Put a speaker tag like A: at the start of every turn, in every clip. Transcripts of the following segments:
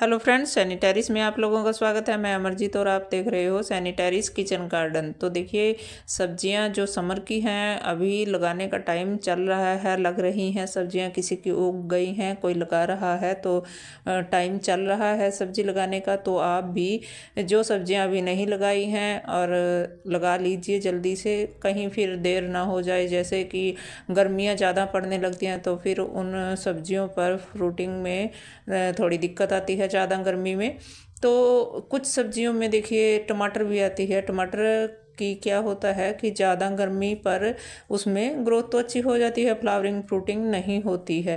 A: hello friends sanitaries में आप लोगों का स्वागत है मैं अमरजीत और आप देख रहे हो सैनिटरीज किचन गार्डन तो देखिए सब्जियां जो समर की हैं अभी लगाने का टाइम चल रहा है लग रही हैं सब्जियां किसी की उग गई हैं कोई लगा रहा है तो टाइम चल रहा है सब्जी लगाने का तो आप भी जो सब्जियां अभी नहीं लगाई हैं और लगा लीजिए जल्दी से कहीं फिर देर ना हो जाए जैसे कि गर्मियाँ ज़्यादा पड़ने लगती हैं तो फिर उन सब्जियों पर फ्रूटिंग में थोड़ी दिक्कत आती है ज़्यादा गर्मी में तो कुछ सब्जियों में देखिए टमाटर भी आती है टमाटर की क्या होता है कि ज़्यादा गर्मी पर उसमें ग्रोथ तो अच्छी हो जाती है फ्लावरिंग फ्रूटिंग नहीं होती है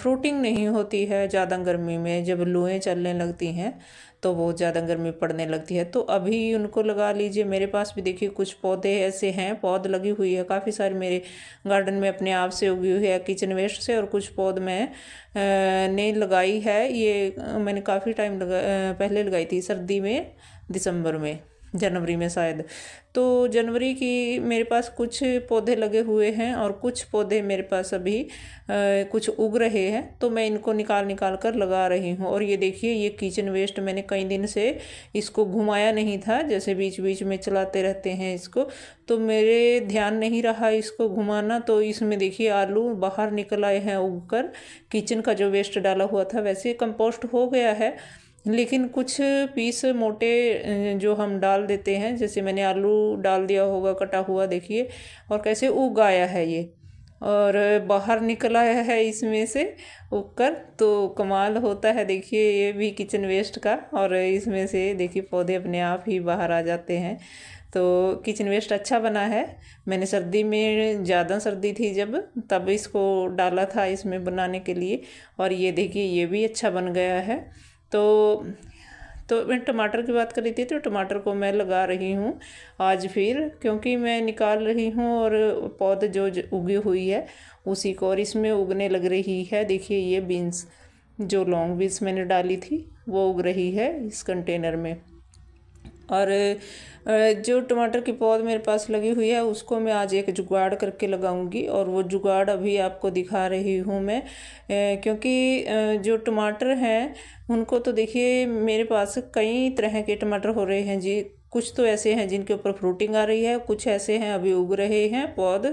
A: फ्रूटिंग नहीं होती है ज़्यादा गर्मी में जब लुएँ चलने लगती हैं तो बहुत ज़्यादा गर्मी पड़ने लगती है तो अभी उनको लगा लीजिए मेरे पास भी देखिए कुछ पौधे ऐसे हैं पौध लगी हुई है काफ़ी सारे मेरे गार्डन में अपने आप से उगी हुई है किचन वेस्ट से और कुछ पौध मैं ने लगाई है ये मैंने काफ़ी टाइम लगा पहले लगाई थी सर्दी में दिसंबर में जनवरी में शायद तो जनवरी की मेरे पास कुछ पौधे लगे हुए हैं और कुछ पौधे मेरे पास अभी आ, कुछ उग रहे हैं तो मैं इनको निकाल निकाल कर लगा रही हूँ और ये देखिए ये किचन वेस्ट मैंने कई दिन से इसको घुमाया नहीं था जैसे बीच बीच में चलाते रहते हैं इसको तो मेरे ध्यान नहीं रहा इसको घुमाना तो इसमें देखिए आलू बाहर निकल आए हैं उग कर किचन का जो वेस्ट डाला हुआ था वैसे कंपोस्ट हो गया है लेकिन कुछ पीस मोटे जो हम डाल देते हैं जैसे मैंने आलू डाल दिया होगा कटा हुआ देखिए और कैसे उगाया है ये और बाहर निकला है इसमें से उगकर तो कमाल होता है देखिए ये भी किचन वेस्ट का और इसमें से देखिए पौधे अपने आप ही बाहर आ जाते हैं तो किचन वेस्ट अच्छा बना है मैंने सर्दी में ज़्यादा सर्दी थी जब तब इसको डाला था इसमें बनाने के लिए और ये देखिए ये भी अच्छा बन गया है तो तो मैं टमाटर की बात कर रही थी तो टमाटर को मैं लगा रही हूँ आज फिर क्योंकि मैं निकाल रही हूँ और पौध जो, जो उगी हुई है उसी को और इसमें उगने लग रही है देखिए ये बीन्स जो लॉन्ग बीन्स मैंने डाली थी वो उग रही है इस कंटेनर में और जो टमाटर की पौध मेरे पास लगी हुई है उसको मैं आज एक जुगाड़ करके लगाऊंगी और वो जुगाड़ अभी आपको दिखा रही हूँ मैं क्योंकि जो टमाटर हैं उनको तो देखिए मेरे पास कई तरह के टमाटर हो रहे हैं जी कुछ तो ऐसे हैं जिनके ऊपर फ्रूटिंग आ रही है कुछ ऐसे हैं अभी उग रहे हैं पौध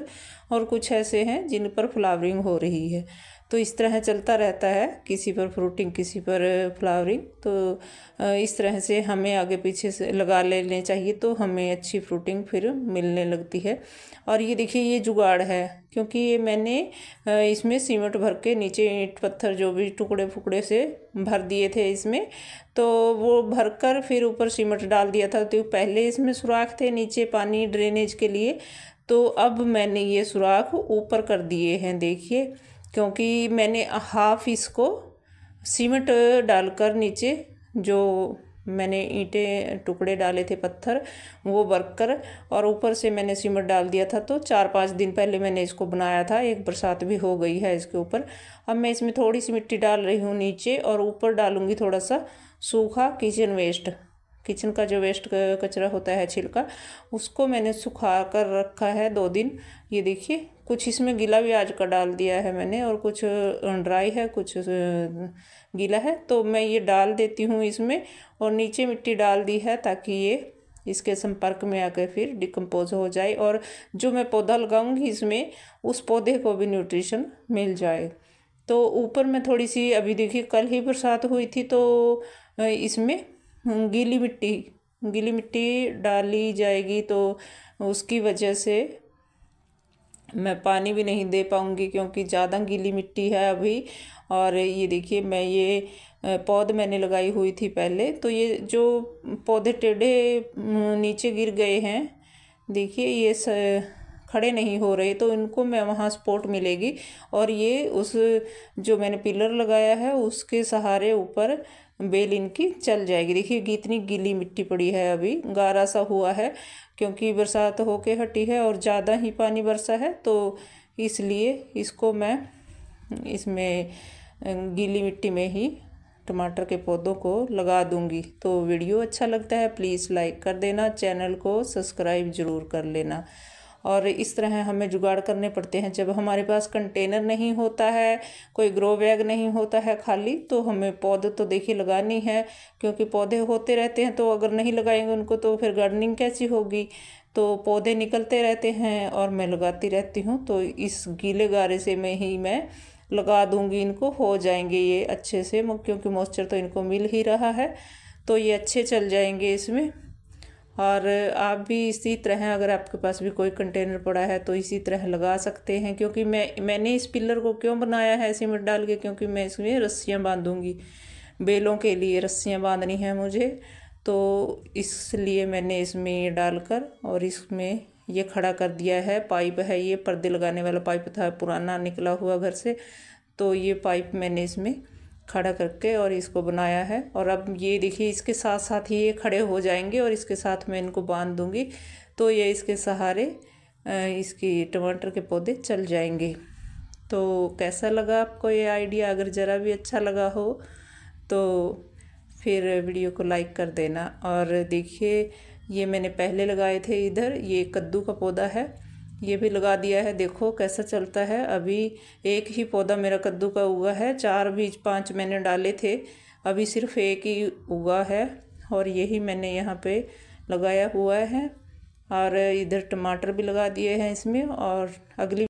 A: और कुछ ऐसे हैं जिन पर फ्लावरिंग हो रही है तो इस तरह चलता रहता है किसी पर फ्रूटिंग किसी पर फ्लावरिंग तो इस तरह से हमें आगे पीछे से लगा लेने चाहिए तो हमें अच्छी फ्रूटिंग फिर मिलने लगती है और ये देखिए ये जुगाड़ है क्योंकि ये मैंने इसमें सीमेंट भर के नीचे ईंट पत्थर जो भी टुकड़े फुकड़े से भर दिए थे इसमें तो वो भर कर फिर ऊपर सीमेंट डाल दिया था तो पहले इसमें सुराख थे नीचे पानी ड्रेनेज के लिए तो अब मैंने ये सुराख ऊपर कर दिए हैं देखिए क्योंकि मैंने हाफ इसको सीमेंट डालकर नीचे जो मैंने ईंटे टुकड़े डाले थे पत्थर वो वर्क कर और ऊपर से मैंने सीमेंट डाल दिया था तो चार पाँच दिन पहले मैंने इसको बनाया था एक बरसात भी हो गई है इसके ऊपर अब मैं इसमें थोड़ी सी मिट्टी डाल रही हूँ नीचे और ऊपर डालूँगी थोड़ा सा सूखा किचन वेस्ट किचन का जो वेस्ट कचरा होता है छिलका उसको मैंने सुखा कर रखा है दो दिन ये देखिए कुछ इसमें गीला भी आज का डाल दिया है मैंने और कुछ ड्राई है कुछ गीला है तो मैं ये डाल देती हूँ इसमें और नीचे मिट्टी डाल दी है ताकि ये इसके संपर्क में आकर फिर डिकम्पोज हो जाए और जो मैं पौधा लगाऊंगी इसमें उस पौधे को भी न्यूट्रिशन मिल जाए तो ऊपर में थोड़ी सी अभी देखिए कल ही बरसात हुई थी तो इसमें हम्म, गीली मिट्टी गीली मिट्टी डाली जाएगी तो उसकी वजह से मैं पानी भी नहीं दे पाऊँगी क्योंकि ज़्यादा गीली मिट्टी है अभी और ये देखिए मैं ये पौध मैंने लगाई हुई थी पहले तो ये जो पौधे टेढ़े हम्म, नीचे गिर गए हैं देखिए ये स, खड़े नहीं हो रहे तो इनको मैं वहाँ सपोर्ट मिलेगी और ये उस जो मैंने पिलर लगाया है उसके सहारे ऊपर बेल इनकी चल जाएगी देखिए कितनी गीली मिट्टी पड़ी है अभी गारा सा हुआ है क्योंकि बरसात होके हटी है और ज़्यादा ही पानी बरसा है तो इसलिए इसको मैं इसमें अं, गीली मिट्टी में ही टमाटर के पौधों को लगा दूंगी तो वीडियो अच्छा लगता है प्लीज़ लाइक कर देना चैनल को सब्सक्राइब ज़रूर कर लेना और इस तरह हमें जुगाड़ करने पड़ते हैं जब हमारे पास कंटेनर नहीं होता है कोई ग्रो बैग नहीं होता है खाली तो हमें पौधे तो देखिए लगानी है क्योंकि पौधे होते रहते हैं तो अगर नहीं लगाएंगे उनको तो फिर गार्डनिंग कैसी होगी तो पौधे निकलते रहते हैं और मैं लगाती रहती हूँ तो इस गीले गारे से में ही मैं लगा दूंगी इनको हो जाएंगे ये अच्छे से क्योंकि मॉइस्चर तो इनको मिल ही रहा है तो ये अच्छे चल जाएंगे इसमें और आप भी इसी तरह अगर आपके पास भी कोई कंटेनर पड़ा है तो इसी तरह लगा सकते हैं क्योंकि मैं मैंने इस पिलर को क्यों बनाया है सीमेंट डाल के क्योंकि मैं इसमें रस्सियाँ बांधूँगी बेलों के लिए रस्सियाँ बांधनी है मुझे तो इसलिए मैंने इसमें ये डालकर और इसमें ये खड़ा कर दिया है पाइप है ये पर्दे लगाने वाला पाइप था पुराना निकला हुआ घर से तो ये पाइप मैंने इसमें खड़ा करके और इसको बनाया है और अब ये देखिए इसके साथ साथ ही ये खड़े हो जाएंगे और इसके साथ मैं इनको बांध दूँगी तो ये इसके सहारे इसकी टमाटर के पौधे चल जाएंगे तो कैसा लगा आपको ये आइडिया अगर ज़रा भी अच्छा लगा हो तो फिर वीडियो को लाइक कर देना और देखिए ये मैंने पहले लगाए थे इधर ये कद्दू का पौधा है ये भी लगा दिया है देखो कैसा चलता है अभी एक ही पौधा मेरा कद्दू का हुआ है चार बीज पांच मैंने डाले थे अभी सिर्फ एक ही उगा है और यही मैंने यहाँ पे लगाया हुआ है और इधर टमाटर भी लगा दिए हैं इसमें और अगली